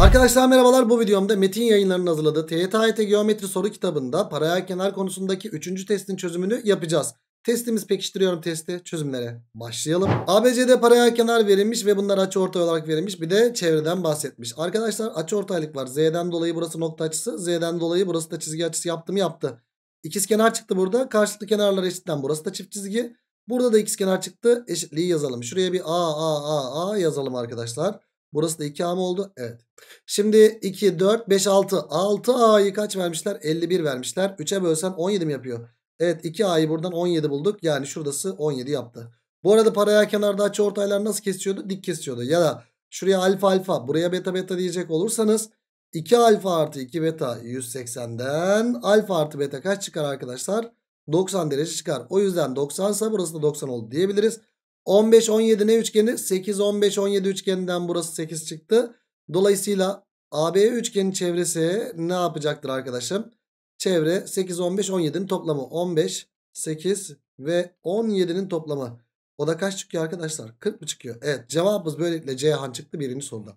Arkadaşlar merhabalar bu videomda Metin yayınlarının hazırladığı TYT e Geometri soru kitabında paralel kenar konusundaki 3. testin çözümünü yapacağız. Testimiz pekiştiriyorum testi çözümlere başlayalım. ABCD paralel kenar verilmiş ve bunlar açı ortay olarak verilmiş bir de çevreden bahsetmiş. Arkadaşlar açı ortaylık var Z'den dolayı burası nokta açısı Z'den dolayı burası da çizgi açısı yaptı mı yaptı. İkiz kenar çıktı burada karşılıklı kenarlar eşitten burası da çift çizgi. Burada da ikiz kenar çıktı eşitliği yazalım. Şuraya bir A A A A yazalım arkadaşlar. Burası da 2A mı oldu? Evet. Şimdi 2, 4, 5, 6. 6A'yı kaç vermişler? 51 vermişler. 3'e bölsen 17 mi yapıyor? Evet 2A'yı buradan 17 bulduk. Yani şurası 17 yaptı. Bu arada paraya kenarda açı ortaylar nasıl kesiyordu? Dik kesiyordu. Ya da şuraya alfa alfa buraya beta beta diyecek olursanız 2 alfa artı 2 beta 180'den alfa artı beta kaç çıkar arkadaşlar? 90 derece çıkar. O yüzden 90 ise burası da 90 oldu diyebiliriz. 15 17 ne üçgeni? 8 15 17 üçgeninden burası 8 çıktı. Dolayısıyla AB üçgenin çevresi ne yapacaktır arkadaşım? Çevre 8 15 17'nin toplamı 15 8 ve 17'nin toplamı. O da kaç çıkıyor arkadaşlar? 40 mı çıkıyor? Evet cevabımız böylelikle Ceyhan çıktı birinci soruda.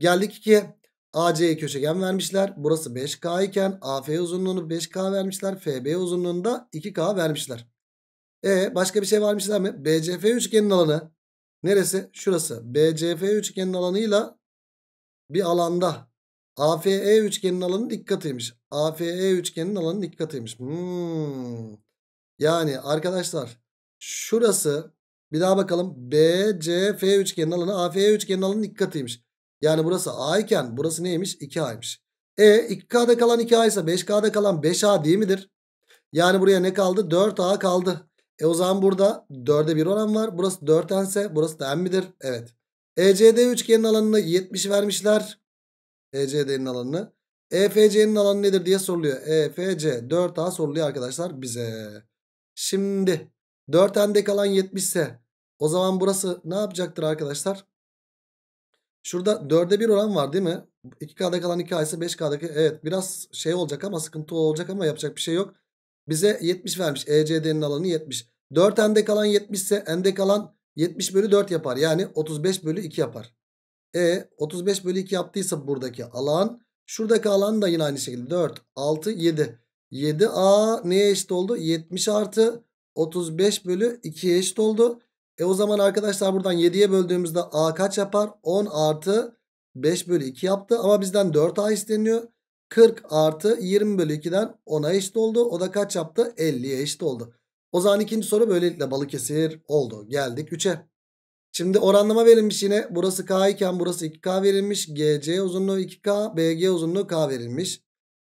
Geldik ki AC'ye köşegen vermişler. Burası 5K iken AF uzunluğunu 5K vermişler. FB uzunluğunda 2K vermişler. E başka bir şey varmış mı? BCF üçgenin alanı neresi? Şurası. BCF üçgenin alanıyla bir alanda AFE üçgenin alanı dik katıymış. AFE üçgenin alanı dik katıymış. Hmm. Yani arkadaşlar şurası bir daha bakalım. BCF üçgenin alanı AFE üçgenin alanı dik katıymış. Yani burası A iken burası neymiş? 2A'ymış. E 2K'da kalan 2A ise 5K'da kalan 5A değil midir? Yani buraya ne kaldı? 4A kaldı. E o zaman burada 4'e 1 oran var. Burası 4n burası da n midir? Evet. ECD üçgenin alanını 70 vermişler. ECD'nin alanını. EFC'nin alanı nedir diye soruluyor. EFC 4A soruluyor arkadaşlar bize. Şimdi 4n'deki alan 70 ise o zaman burası ne yapacaktır arkadaşlar? Şurada 4'e 1 oran var değil mi? 2K'da kalan 2A ise 5K'daki evet biraz şey olacak ama sıkıntı olacak ama yapacak bir şey yok bize 70 vermiş. ECD'nin alanı 70. 4 endek alan 70 ise endek alan 70 bölü 4 yapar. Yani 35 bölü 2 yapar. E 35 bölü 2 yaptıysa buradaki alan. Şuradaki alan da yine aynı şekilde 4, 6, 7. 7A neye eşit oldu? 70 artı 35 bölü 2'ye eşit oldu. E o zaman arkadaşlar buradan 7'ye böldüğümüzde A kaç yapar? 10 artı 5 bölü 2 yaptı. Ama bizden 4A isteniyor. 40 artı 20 bölü 2'den 10'a eşit oldu. O da kaç yaptı? 50'ye eşit oldu. O zaman ikinci soru böylelikle Balıkesir oldu. Geldik 3'e. Şimdi oranlama verilmiş yine. Burası K iken burası 2K verilmiş. GC uzunluğu 2K, BG uzunluğu K verilmiş.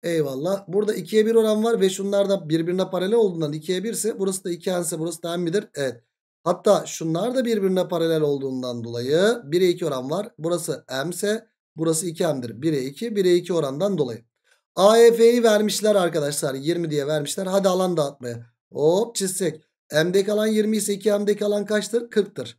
Eyvallah. Burada 2'ye 1 oran var ve şunlar da birbirine paralel olduğundan 2'ye 1 ise burası da 2N burası da N midir? Evet. Hatta şunlar da birbirine paralel olduğundan dolayı 1'e 2 oran var. Burası M ise burası 2M'dir. 1'e 2, 1'e 2 orandan dolayı. AEF'yi vermişler arkadaşlar. 20 diye vermişler. Hadi alan dağıtmaya. Hop çizsek. M'deki alan 20 ise 2M'deki alan kaçtır? 40'tır.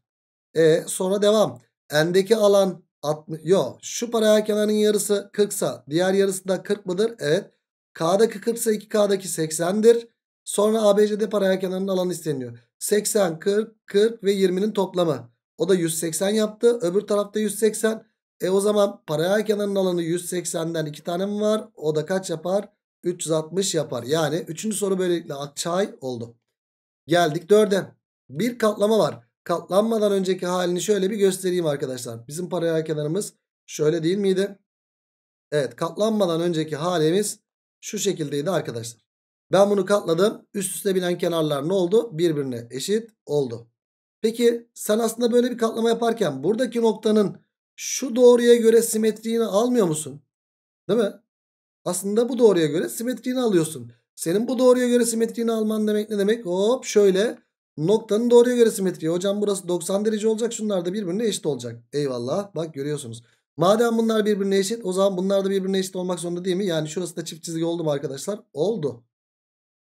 E sonra devam. N'deki alan 60. Yo şu paraya kenarın yarısı 40 sa diğer yarısı da 40 mıdır? Evet. K'daki 40 ise 2K'daki 80'dir. Sonra ABC'de paraya kenarının alanı isteniyor. 80, 40, 40 ve 20'nin toplamı. O da 180 yaptı. Öbür tarafta 180. E o zaman paralel kenarın alanı 180'den 2 tane mi var? O da kaç yapar? 360 yapar. Yani 3. soru böylelikle akçay oldu. Geldik 4'e. Bir katlama var. Katlanmadan önceki halini şöyle bir göstereyim arkadaşlar. Bizim paralel kenarımız şöyle değil miydi? Evet katlanmadan önceki halimiz şu şekildeydi arkadaşlar. Ben bunu katladım. Üst üste binen kenarlar ne oldu? Birbirine eşit oldu. Peki sen aslında böyle bir katlama yaparken buradaki noktanın şu doğruya göre simetriğini almıyor musun? Değil mi? Aslında bu doğruya göre simetriğini alıyorsun. Senin bu doğruya göre simetriğini alman demek ne demek? Hop şöyle noktanın doğruya göre simetriği. Hocam burası 90 derece olacak şunlar da birbirine eşit olacak. Eyvallah bak görüyorsunuz. Madem bunlar birbirine eşit o zaman bunlar da birbirine eşit olmak zorunda değil mi? Yani şurası da çift çizgi oldu mu arkadaşlar? Oldu.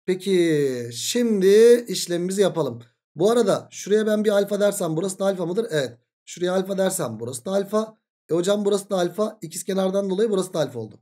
Peki şimdi işlemimizi yapalım. Bu arada şuraya ben bir alfa dersem burası da alfa mıdır? Evet. Şuraya alfa dersem burası da alfa. E hocam burası da alfa. İkiz kenardan dolayı burası da alfa oldu.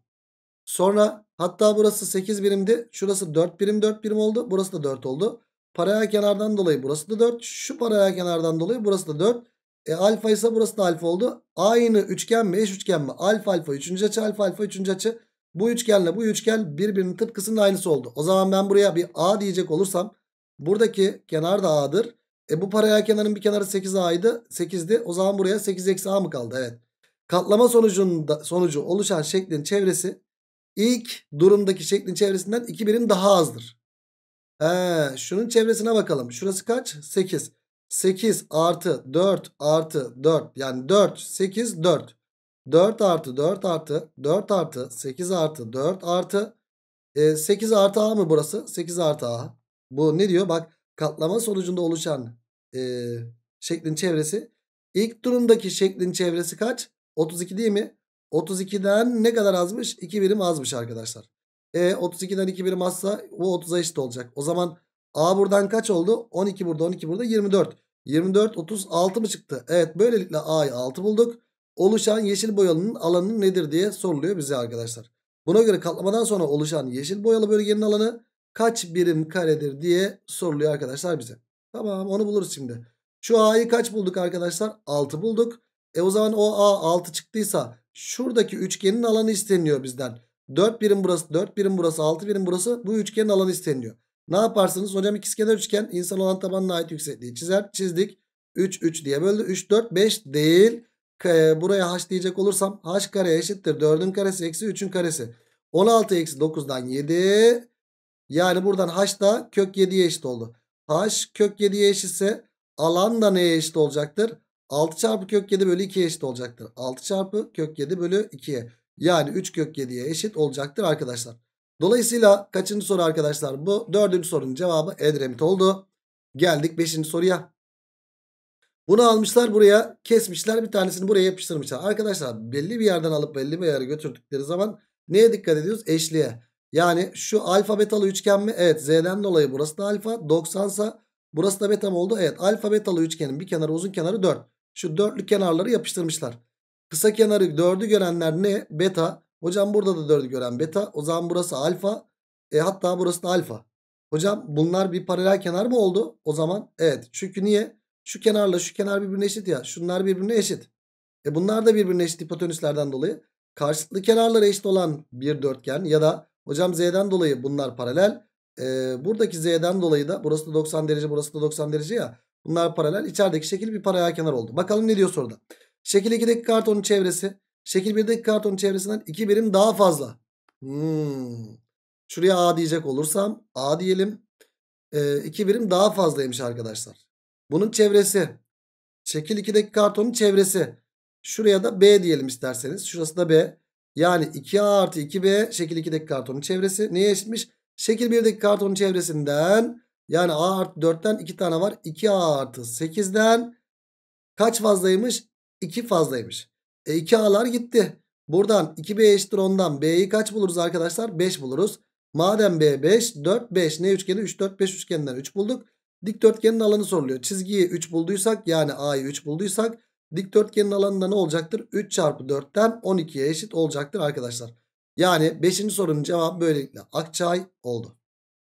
Sonra hatta burası 8 birimdi. Şurası 4 birim 4 birim oldu. Burası da 4 oldu. Paraya kenardan dolayı burası da 4. Şu paraya kenardan dolayı burası da 4. E alfa ise burası da alfa oldu. Aynı üçgen mi eş üçgen mi? Alfa alfa 3. açı alfa alfa 3. açı. Bu üçgenle bu üçgen birbirinin tıpkısının aynısı oldu. O zaman ben buraya bir A diyecek olursam buradaki kenar da A'dır. E bu paraya kenarın bir kenarı 8A'ydı. 8'di. O zaman buraya 8 eksi A mı kaldı? Evet. Katlama sonucunda, sonucu oluşan şeklin çevresi ilk durumdaki şeklin çevresinden 2 birim daha azdır. He, şunun çevresine bakalım. Şurası kaç? 8. 8 artı 4 artı 4. Yani 4, 8, 4. 4 artı 4 artı 4 artı 8 artı 4 artı e, 8 artı A mı burası? 8 artı A. Bu ne diyor? Bak katlama sonucunda oluşan e, şeklin çevresi. İlk durumdaki şeklin çevresi kaç? 32 değil mi? 32'den ne kadar azmış? 2 birim azmış arkadaşlar. E 32'den 2 birim azsa bu 30'a eşit olacak. O zaman A buradan kaç oldu? 12 burada 12 burada 24. 24 36 mı çıktı? Evet böylelikle A'yı 6 bulduk. Oluşan yeşil boyalının alanı nedir diye soruluyor bize arkadaşlar. Buna göre katlamadan sonra oluşan yeşil boyalı bölgenin alanı kaç birim karedir diye soruluyor arkadaşlar bize. Tamam onu buluruz şimdi. Şu A'yı kaç bulduk arkadaşlar? 6 bulduk. E o zaman o A 6 çıktıysa şuradaki üçgenin alanı isteniyor bizden. 4 birim burası, 4 birim burası, 6 birim burası. Bu üçgenin alanı isteniyor. Ne yaparsınız? Hocam ikizkenar üçgen insan olan tabanına ait yüksekliği çizer. Çizdik. 3 3 diye böldü. 3 4 5 değil. E, buraya h diyecek olursam h kare eşittir. 4'ün karesi eksi 3'ün karesi. 16 eksi 9'dan 7. Yani buradan h da kök 7'ye eşit oldu h kök 7'ye eşitse alan da neye eşit olacaktır? 6 çarpı kök 7 bölü 2'ye eşit olacaktır. 6 çarpı kök 7 bölü 2'ye. Yani 3 kök 7'ye eşit olacaktır arkadaşlar. Dolayısıyla kaçıncı soru arkadaşlar bu? Dördüncü sorunun cevabı Edremit oldu. Geldik beşinci soruya. Bunu almışlar buraya kesmişler bir tanesini buraya yapıştırmışlar. Arkadaşlar belli bir yerden alıp belli bir yere götürdükleri zaman neye dikkat ediyoruz? Eşliğe. Yani şu alfa betalı üçgen mi? Evet z'den dolayı burası da alfa 90 sa burası da beta mı oldu? Evet alfa betalı üçgenin bir kenarı uzun kenarı 4. Şu dörtlü kenarları yapıştırmışlar. Kısa kenarı 4'ü görenler ne? Beta. Hocam burada da 4'ü gören beta. O zaman burası alfa. E hatta burası da alfa. Hocam bunlar bir paralel kenar mı oldu? O zaman evet. Çünkü niye? Şu kenarla şu kenar birbirine eşit ya. Şunlar birbirine eşit. E bunlar da birbirine eşit hipotenüslerden dolayı. Karşılıklı kenarları eşit olan bir dörtgen ya da Hocam Z'den dolayı bunlar paralel. Ee, buradaki Z'den dolayı da burası da 90 derece burası da 90 derece ya. Bunlar paralel. İçerideki şekil bir paraya kenar oldu. Bakalım ne diyor soruda. Şekil 2'deki kartonun çevresi. Şekil 1'deki kartonun çevresinden 2 birim daha fazla. Hmm. Şuraya A diyecek olursam A diyelim. 2 ee, birim daha fazlaymış arkadaşlar. Bunun çevresi. Şekil 2'deki kartonun çevresi. Şuraya da B diyelim isterseniz. Şurası da B. Yani 2A artı 2B şekil 2'deki kartonun çevresi neye eşitmiş? Şekil 1'deki kartonun çevresinden yani A artı 4'ten 2 tane var. 2A artı 8'den kaç fazlaymış? 2 fazlaymış. E 2A'lar gitti. Buradan 2B eşittir ondan B'yi kaç buluruz arkadaşlar? 5 buluruz. Madem B 5, 4, 5 ne üçgeni? 3, 4, 5 üçgeninden 3 bulduk. Dikdörtgenin alanı soruluyor. Çizgiyi 3 bulduysak yani A'yı 3 bulduysak Dikdörtgenin alanında ne olacaktır? 3 çarpı 4'ten 12'ye eşit olacaktır arkadaşlar. Yani 5. sorunun cevabı böylelikle Akçay oldu.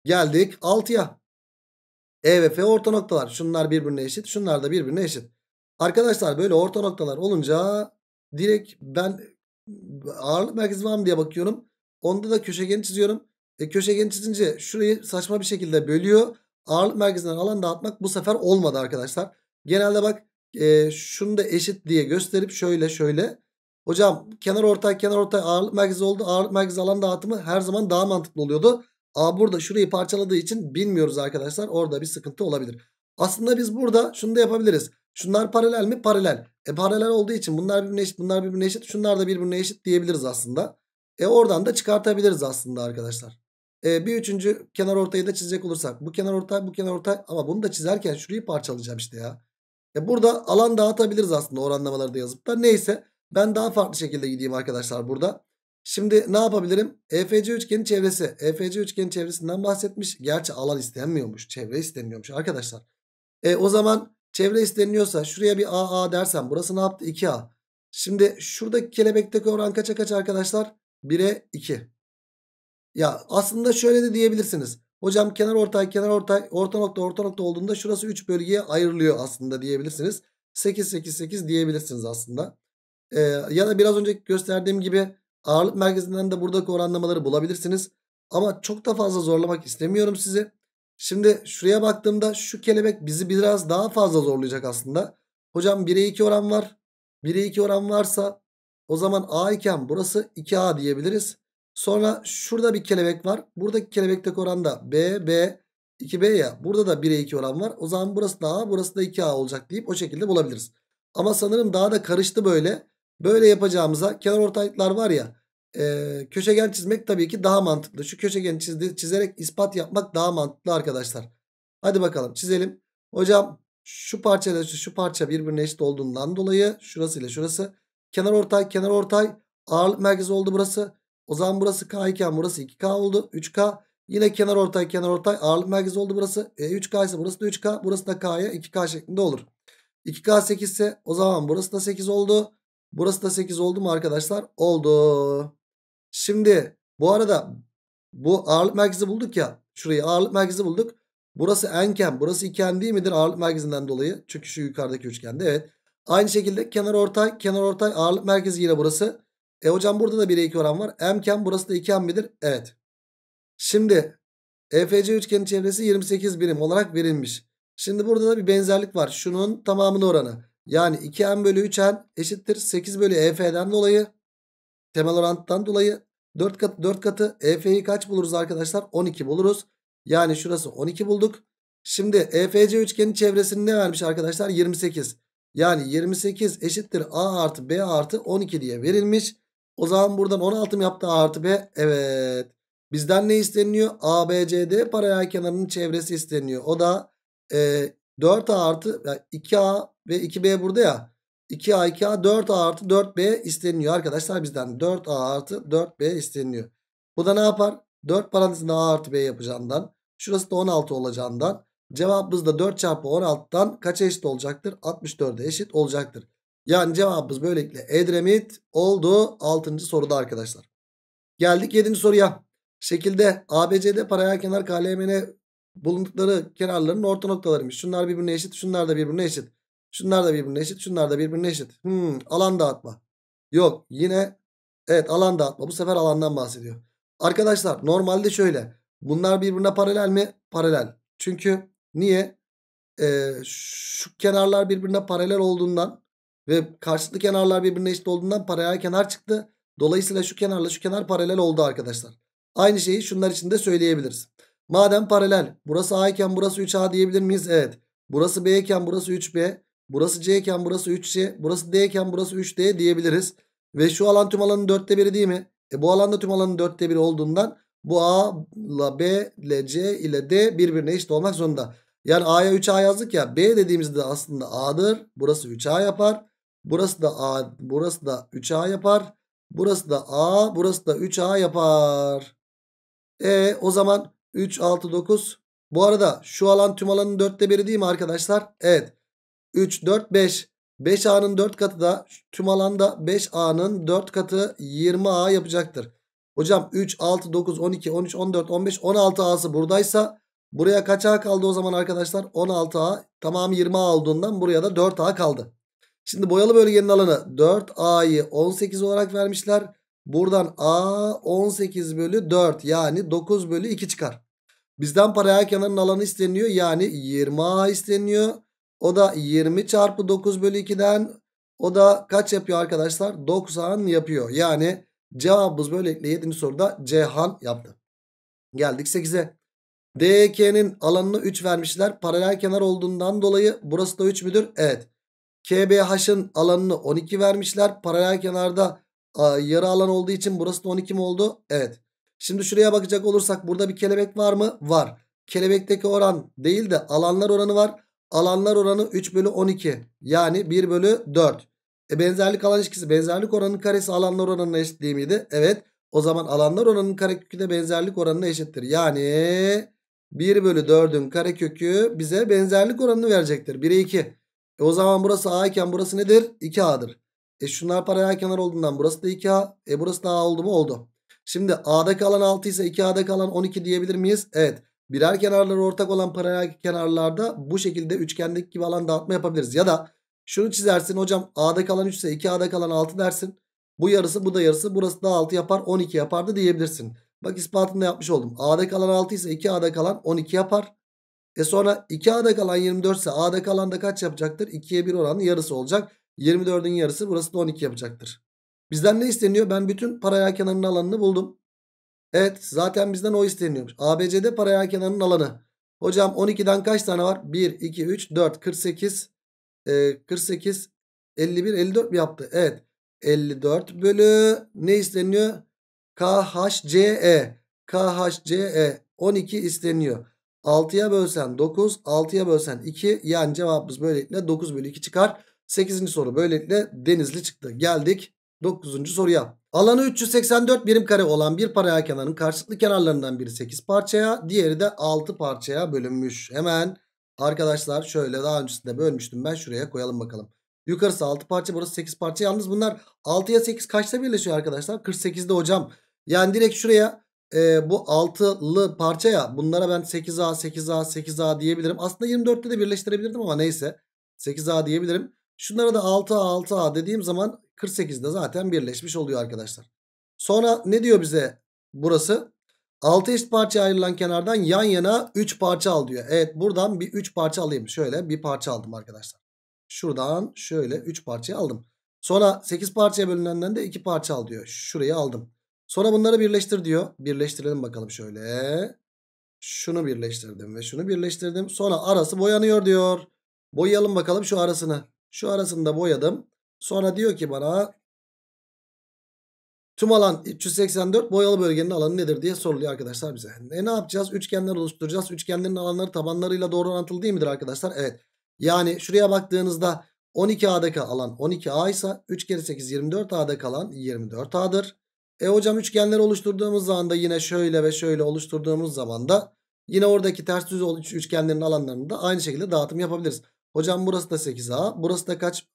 Geldik 6'ya. E ve F orta noktalar. Şunlar birbirine eşit. Şunlar da birbirine eşit. Arkadaşlar böyle orta noktalar olunca direkt ben ağırlık merkezi var mı diye bakıyorum. Onda da köşegeni çiziyorum. E, köşegeni çizince şurayı saçma bir şekilde bölüyor. Ağırlık merkezinden alan dağıtmak bu sefer olmadı arkadaşlar. Genelde bak e, şunu da eşit diye gösterip şöyle şöyle. Hocam kenar ortay kenar ortay ağırlık merkezi oldu. Ağırlık merkezi alan dağıtımı her zaman daha mantıklı oluyordu. A burada şurayı parçaladığı için bilmiyoruz arkadaşlar. Orada bir sıkıntı olabilir. Aslında biz burada şunu da yapabiliriz. Şunlar paralel mi? Paralel. E paralel olduğu için bunlar birbirine eşit, bunlar birbirine eşit, şunlar da birbirine eşit diyebiliriz aslında. E oradan da çıkartabiliriz aslında arkadaşlar. E bir üçüncü kenar ortayı da çizecek olursak. Bu kenar ortay, bu kenar ortay ama bunu da çizerken şurayı parçalayacağım işte ya. E burada alan dağıtabiliriz aslında oranlamaları da yazıp da. Neyse ben daha farklı şekilde gideyim arkadaşlar burada. Şimdi ne yapabilirim? EFC üçgenin çevresi. EFC üçgenin çevresinden bahsetmiş. Gerçi alan istenmiyormuş. Çevre isteniyormuş arkadaşlar. E, o zaman çevre isteniyorsa şuraya bir AA dersem burası ne yaptı? 2A. Şimdi şuradaki kelebekteki oran kaça kaç arkadaşlar? 1'e 2. Ya aslında şöyle de diyebilirsiniz. Hocam kenar ortay kenar ortay orta nokta orta nokta olduğunda şurası 3 bölgeye ayrılıyor aslında diyebilirsiniz. 8 8 8 diyebilirsiniz aslında. Ee, ya da biraz önce gösterdiğim gibi ağırlık merkezinden de buradaki oranlamaları bulabilirsiniz. Ama çok da fazla zorlamak istemiyorum sizi. Şimdi şuraya baktığımda şu kelebek bizi biraz daha fazla zorlayacak aslında. Hocam 1'e 2 oran var. 1'e 2 oran varsa o zaman A iken burası 2A diyebiliriz. Sonra şurada bir kelebek var. Buradaki kelebekteki oran da B, B, 2B ya. Burada da 1'e 2 oran var. O zaman burası da A, burası da 2A olacak deyip o şekilde bulabiliriz. Ama sanırım daha da karıştı böyle. Böyle yapacağımıza kenar ortaylıklar var ya. E, köşegen çizmek tabii ki daha mantıklı. Şu köşegeni çizdi, çizerek ispat yapmak daha mantıklı arkadaşlar. Hadi bakalım çizelim. Hocam şu parça ile şu, şu parça birbirine eşit olduğundan dolayı şurası ile şurası. Kenar ortay, kenar ortay. Ağırlık merkezi oldu burası. O zaman burası K iken burası 2K oldu. 3K. Yine kenar ortay kenar ortay ağırlık merkezi oldu burası. E, 3K ise burası da 3K. Burası da K'ya 2K şeklinde olur. 2K 8 ise o zaman burası da 8 oldu. Burası da 8 oldu mu arkadaşlar? Oldu. Şimdi bu arada bu ağırlık merkezi bulduk ya. Şurayı ağırlık merkezi bulduk. Burası enken burası iken değil midir ağırlık merkezinden dolayı? Çünkü şu yukarıdaki üçgende evet. Aynı şekilde kenar ortay kenar ortay ağırlık merkezi yine burası. E hocam burada da 1'e 2 oran var. M'ken burası da 2M midir? Evet. Şimdi EFC üçgenin çevresi 28 birim olarak verilmiş. Şimdi burada da bir benzerlik var. Şunun tamamının oranı. Yani 2M bölü 3N eşittir 8 bölü EF'den dolayı. Temel oranttan dolayı 4 katı 4 e katı EF'yi kaç buluruz arkadaşlar? 12 buluruz. Yani şurası 12 bulduk. Şimdi EFC üçgenin çevresini ne vermiş arkadaşlar? 28. Yani 28 eşittir A artı B artı 12 diye verilmiş. O zaman buradan 16 mı yaptı A artı B? Evet. Bizden ne isteniyor? A B C D paraya kenarının çevresi isteniyor. O da e, 4A artı yani 2A ve 2B burada ya. 2A 2A 4A artı 4B isteniyor arkadaşlar bizden. 4A artı 4B isteniyor. Bu da ne yapar? 4 parantezinde A artı B yapacağından. Şurası da 16 olacağından. Cevabımız da 4 çarpı 16'dan kaç eşit olacaktır? 64'e eşit olacaktır. Yani cevabımız böylelikle Edremit oldu 6. soruda arkadaşlar. Geldik 7. soruya. Şekilde ABCD paralel kenar KLMN bulundukları kenarların orta noktalarıymış. Şunlar birbirine eşit, şunlar da birbirine eşit. Şunlar da birbirine eşit, şunlar da birbirine eşit. Hmm, alan dağıtma. Yok yine evet alan dağıtma. Bu sefer alandan bahsediyor. Arkadaşlar normalde şöyle. Bunlar birbirine paralel mi? Paralel. Çünkü niye? Ee, şu kenarlar birbirine paralel olduğundan ve karşılıklı kenarlar birbirine eşit olduğundan paralel kenar çıktı. Dolayısıyla şu kenarla şu kenar paralel oldu arkadaşlar. Aynı şeyi şunlar için de söyleyebiliriz. Madem paralel burası A iken burası 3A diyebilir miyiz? Evet. Burası B iken burası 3B. Burası C iken burası 3C. Burası D iken burası 3D diyebiliriz. Ve şu alan tüm alanın dörtte biri değil mi? E bu alanda tüm alanın dörtte biri olduğundan bu A ile B ile C ile D birbirine eşit olmak zorunda. Yani A'ya 3A yazdık ya. B dediğimizde aslında A'dır. Burası 3A yapar. Burası da A, burası da 3A yapar. Burası da A, burası da 3A yapar. E o zaman 3, 6, 9. Bu arada şu alan tüm alanın 4'te biri değil mi arkadaşlar? Evet. 3, 4, 5. 5A'nın 4 katı da tüm alanda 5A'nın 4 katı 20A yapacaktır. Hocam 3, 6, 9, 12, 13, 14, 15, 16A'sı buradaysa buraya kaç A kaldı o zaman arkadaşlar? 16A tamam 20A olduğundan buraya da 4A kaldı. Şimdi boyalı bölgenin alanı 4A'yı 18 olarak vermişler. Buradan A 18 bölü 4 yani 9 bölü 2 çıkar. Bizden paralel kenarın alanı isteniyor. Yani 20A isteniyor. O da 20 çarpı 9 bölü 2'den o da kaç yapıyor arkadaşlar? 90 yapıyor. Yani cevabımız böylelikle 7. soruda Cihan yaptı. Geldik 8'e. DK'nin alanını 3 vermişler. Paralel kenar olduğundan dolayı burası da 3 müdür? Evet. KBH'ın alanını 12 vermişler. Paralel kenarda a, yarı alan olduğu için burası da 12 mi oldu? Evet. Şimdi şuraya bakacak olursak burada bir kelebek var mı? Var. Kelebekteki oran değil de alanlar oranı var. Alanlar oranı 3 bölü 12. Yani 1 bölü 4. E benzerlik alan ilişkisi benzerlik oranının karesi alanlar oranına eşit değil miydi? Evet. O zaman alanlar oranının karekökü de benzerlik oranına eşittir. Yani 1 bölü 4'ün karekökü bize benzerlik oranını verecektir. 1'e 2. E o zaman burası A iken burası nedir? 2A'dır. E şunlar paralel kenar olduğundan burası da 2A. E burası da A oldu mu? Oldu. Şimdi A'da kalan 6 ise 2A'da kalan 12 diyebilir miyiz? Evet. Birer kenarları ortak olan paralel kenarlarda bu şekilde üçgendeki gibi alan dağıtma yapabiliriz. Ya da şunu çizersin hocam A'da kalan 3 ise 2A'da kalan 6 dersin. Bu yarısı bu da yarısı burası da 6 yapar 12 yapardı diyebilirsin. Bak ispatını da yapmış oldum. A'da kalan 6 ise 2A'da kalan 12 yapar. E sonra 2A'da kalan 24 ise A'da kalan da kaç yapacaktır? 2'ye 1 oranı yarısı olacak. 24'ün yarısı burası da 12 yapacaktır. Bizden ne isteniyor? Ben bütün paraya kenarının alanını buldum. Evet zaten bizden o isteniyormuş. ABC'de paraya kenarının alanı. Hocam 12'den kaç tane var? 1, 2, 3, 4, 48, 48, 51, 54 mi yaptı? Evet. 54 bölü ne isteniyor? KHCE. KHCE 12 isteniyor. 6'ya bölsen 9, 6'ya bölsen 2. Yani cevabımız böylelikle 9 bölü 2 çıkar. 8. soru böylelikle denizli çıktı. Geldik 9. soruya. Alanı 384 birim kare olan bir paraya kenarın karşılıklı kenarlarından biri 8 parçaya, diğeri de 6 parçaya bölünmüş. Hemen arkadaşlar şöyle daha öncesinde bölmüştüm ben şuraya koyalım bakalım. Yukarısı 6 parça burası 8 parça. Yalnız bunlar 6'ya 8 kaçta birleşiyor arkadaşlar? 48'de hocam. Yani direkt şuraya e, bu 6'lı parça ya bunlara ben 8A 8A 8A diyebilirim. Aslında 24'te de birleştirebilirdim ama neyse 8A diyebilirim. Şunlara da 6A 6A dediğim zaman 48'de zaten birleşmiş oluyor arkadaşlar. Sonra ne diyor bize burası? 6 eşit parça ayrılan kenardan yan yana 3 parça al diyor. Evet buradan bir 3 parça alayım. Şöyle bir parça aldım arkadaşlar. Şuradan şöyle 3 parça aldım. Sonra 8 parçaya bölünenden de 2 parça al diyor. Şurayı aldım. Sonra bunları birleştir diyor. Birleştirelim bakalım şöyle. Şunu birleştirdim ve şunu birleştirdim. Sonra arası boyanıyor diyor. Boyayalım bakalım şu arasını. Şu arasını da boyadım. Sonra diyor ki bana tüm alan 384 boyalı bölgenin alanı nedir diye soruluyor arkadaşlar bize. E ne yapacağız? Üçgenler oluşturacağız. Üçgenlerin alanları tabanlarıyla doğru orantılı değil midir arkadaşlar? Evet. Yani şuraya baktığınızda 12A'da alan, 12A ise 3 kere 8 24A'da alan 24A'dır. E hocam üçgenler oluşturduğumuz zaman da yine şöyle ve şöyle oluşturduğumuz zaman da yine oradaki ters düz üçgenlerin alanlarını da aynı şekilde dağıtım yapabiliriz. Hocam burası da 8A. Burası da kaç?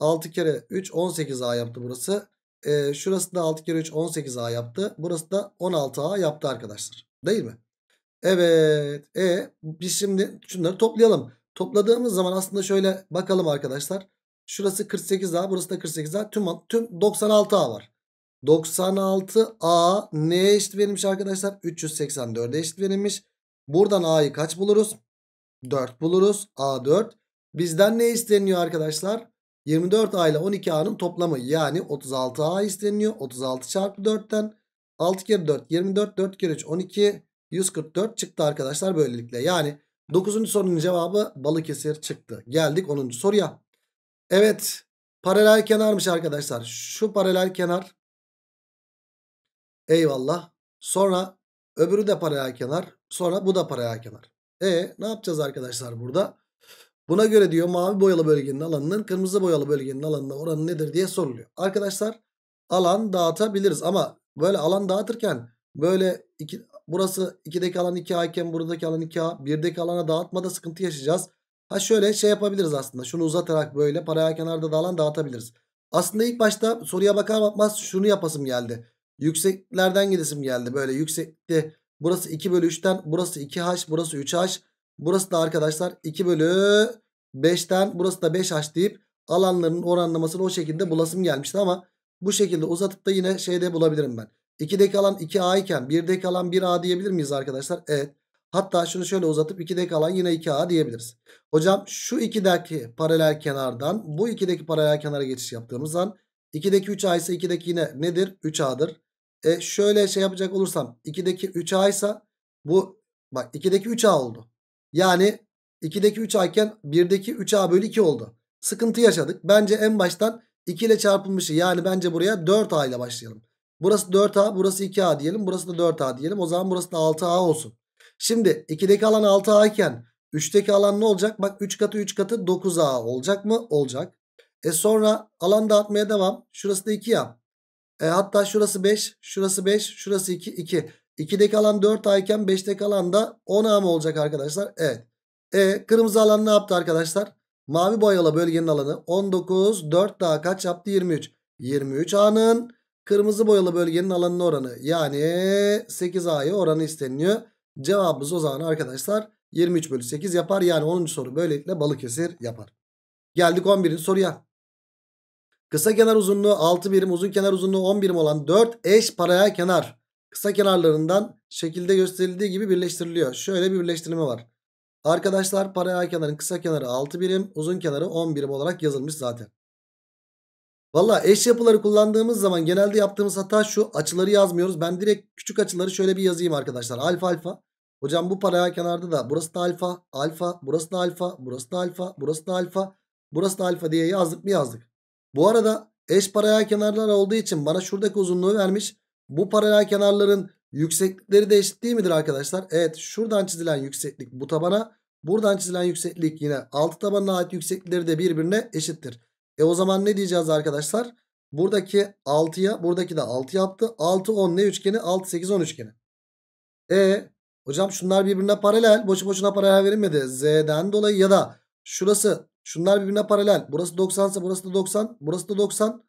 6 kere 3 18A yaptı burası. E, şurası da 6 kere 3 18A yaptı. Burası da 16A yaptı arkadaşlar. Değil mi? Evet. E biz şimdi şunları toplayalım. Topladığımız zaman aslında şöyle bakalım arkadaşlar. Şurası 48A, burası da 48A. Tüm tüm 96A var. 96 A ne eşit verilmiş arkadaşlar? 384'e eşit verilmiş. Buradan A'yı kaç buluruz? 4 buluruz. A 4. Bizden ne isteniyor arkadaşlar? 24A ile 12A'nın toplamı yani 36A isteniyor. 36 çarpı 4'ten 6 kere 4 24 4 kere 3 12 144 çıktı arkadaşlar böylelikle. Yani 9. sorunun cevabı Balıkesir çıktı. Geldik 10. soruya. Evet paralel kenarmış arkadaşlar. Şu paralel kenar Eyvallah. Sonra öbürü de paraya kenar. Sonra bu da paraya kenar. E ne yapacağız arkadaşlar burada? Buna göre diyor mavi boyalı bölgenin alanının kırmızı boyalı bölgenin alanına oranı nedir diye soruluyor. Arkadaşlar alan dağıtabiliriz ama böyle alan dağıtırken böyle iki, burası 2'deki alan 2A iken buradaki alan 2A 1'deki alana dağıtmada sıkıntı yaşayacağız. Ha şöyle şey yapabiliriz aslında şunu uzatarak böyle paraya kenarda da alan dağıtabiliriz. Aslında ilk başta soruya bakar bakmaz şunu yapasım geldi. Yükseklerden gidesim geldi. Böyle yüksekte burası 2 bölü 3'ten burası 2H burası 3H. Burası da arkadaşlar 2 bölü 5'ten burası da 5H deyip alanların oranlamasını o şekilde bulasım gelmişti ama bu şekilde uzatıp da yine şeyde bulabilirim ben. 2'deki alan 2A iken 1'deki alan 1A diyebilir miyiz arkadaşlar? Evet. Hatta şunu şöyle uzatıp 2'deki alan yine 2A diyebiliriz. Hocam şu 2'deki paralel kenardan bu 2'deki paralel kenara geçiş yaptığımız an 2'deki 3A ise 2'deki yine nedir? 3A'dır. E şöyle şey yapacak olursam 2'deki 3A ise bu bak 2'deki 3A oldu. Yani 2'deki 3A iken 1'deki 3A bölü 2 oldu. Sıkıntı yaşadık. Bence en baştan 2 ile çarpılmışı yani bence buraya 4A ile başlayalım. Burası 4A burası 2A diyelim burası da 4A diyelim. O zaman burası da 6A olsun. Şimdi 2'deki alan 6A iken 3'teki alan ne olacak? Bak 3 katı 3 katı 9A olacak mı? Olacak. E sonra alan dağıtmaya devam. Şurası da 2 ya. E, hatta şurası 5, şurası 5, şurası 2, 2. 2'deki alan 4A iken 5'teki alan da 10A mı olacak arkadaşlar? Evet. E, kırmızı alan ne yaptı arkadaşlar? Mavi boyalı bölgenin alanı 19, 4 daha kaç yaptı? 23. 23 A'nın kırmızı boyalı bölgenin alanının oranı yani 8 A'ya oranı isteniliyor. Cevabımız o zaman arkadaşlar 23 bölü 8 yapar. Yani 10. soru böylelikle Balıkesir yapar. Geldik 11. soruya. Kısa kenar uzunluğu 6 birim uzun kenar uzunluğu 10 birim olan 4 eş paraya kenar kısa kenarlarından şekilde gösterildiği gibi birleştiriliyor. Şöyle bir birleştirme var. Arkadaşlar paraya kenarın kısa kenarı 6 birim uzun kenarı 10 birim olarak yazılmış zaten. Valla eş yapıları kullandığımız zaman genelde yaptığımız hata şu açıları yazmıyoruz. Ben direkt küçük açıları şöyle bir yazayım arkadaşlar. Alfa alfa. Hocam bu paraya kenarda da burası da alfa, alfa, burası da alfa, burası da alfa, burası da alfa, burası da alfa diye yazdık mı yazdık. Bu arada eş paralel kenarlar olduğu için bana şuradaki uzunluğu vermiş. Bu paralel kenarların yükseklikleri de eşit değil midir arkadaşlar? Evet şuradan çizilen yükseklik bu tabana. Buradan çizilen yükseklik yine altı tabanına ait yükseklikleri de birbirine eşittir. E o zaman ne diyeceğiz arkadaşlar? Buradaki 6'ya buradaki de 6 yaptı. 6 10 ne üçgeni? 6 8 10 üçgeni. E hocam şunlar birbirine paralel. Boşu boşuna paralel verilmedi. Z'den dolayı ya da şurası Şunlar birbirine paralel. Burası 90 ise burası da 90. Burası da 90.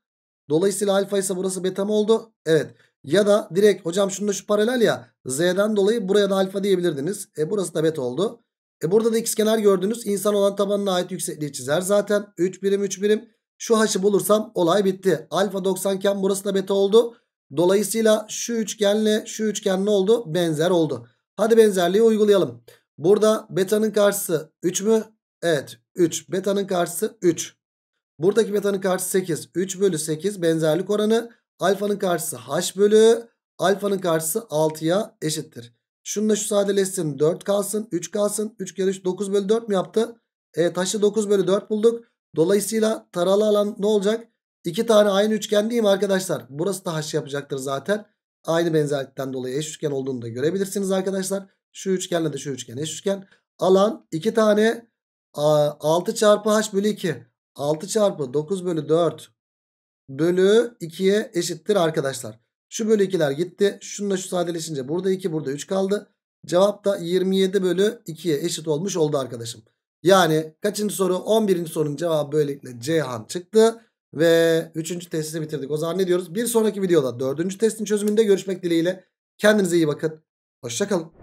Dolayısıyla alfa ise burası beta mı oldu? Evet. Ya da direkt hocam şunda şu paralel ya. Z'den dolayı buraya da alfa diyebilirdiniz. E burası da beta oldu. E burada da x kenar gördünüz. İnsan olan tabanına ait yüksekliği çizer zaten. 3 birim 3 birim. Şu haşı bulursam olay bitti. Alfa 90 iken burası da beta oldu. Dolayısıyla şu üçgenle şu üçgen ne oldu? Benzer oldu. Hadi benzerliği uygulayalım. Burada betanın karşısı 3 mü? Evet 3. Beta'nın karşısı 3. Buradaki beta'nın karşısı 8. 3 bölü 8 benzerlik oranı. Alfanın karşısı h bölü. Alfanın karşısı 6'ya eşittir. Şunu da şu sadeleşsin. 4 kalsın. 3 kalsın. 3 kere 3 9 bölü 4 mü yaptı? Evet taşı 9 bölü 4 bulduk. Dolayısıyla taralı alan ne olacak? 2 tane aynı üçgen değil mi arkadaşlar? Burası da h yapacaktır zaten. Aynı benzerlikten dolayı eş üçgen olduğunu da görebilirsiniz arkadaşlar. Şu üçgenle de şu üçgen eş üçgen. Alan 2 tane 6 çarpı h bölü 2. 6 çarpı 9 bölü 4 bölü 2'ye eşittir arkadaşlar. Şu bölü 2'ler gitti. Şununla şu sadeleşince burada 2 burada 3 kaldı. Cevap da 27 bölü 2'ye eşit olmuş oldu arkadaşım. Yani kaçıncı soru? 11. sorunun cevabı böylelikle Ceyhan çıktı. Ve 3. testi bitirdik. O zaman ne diyoruz? Bir sonraki videoda 4. testin çözümünde görüşmek dileğiyle. Kendinize iyi bakın. Hoşçakalın.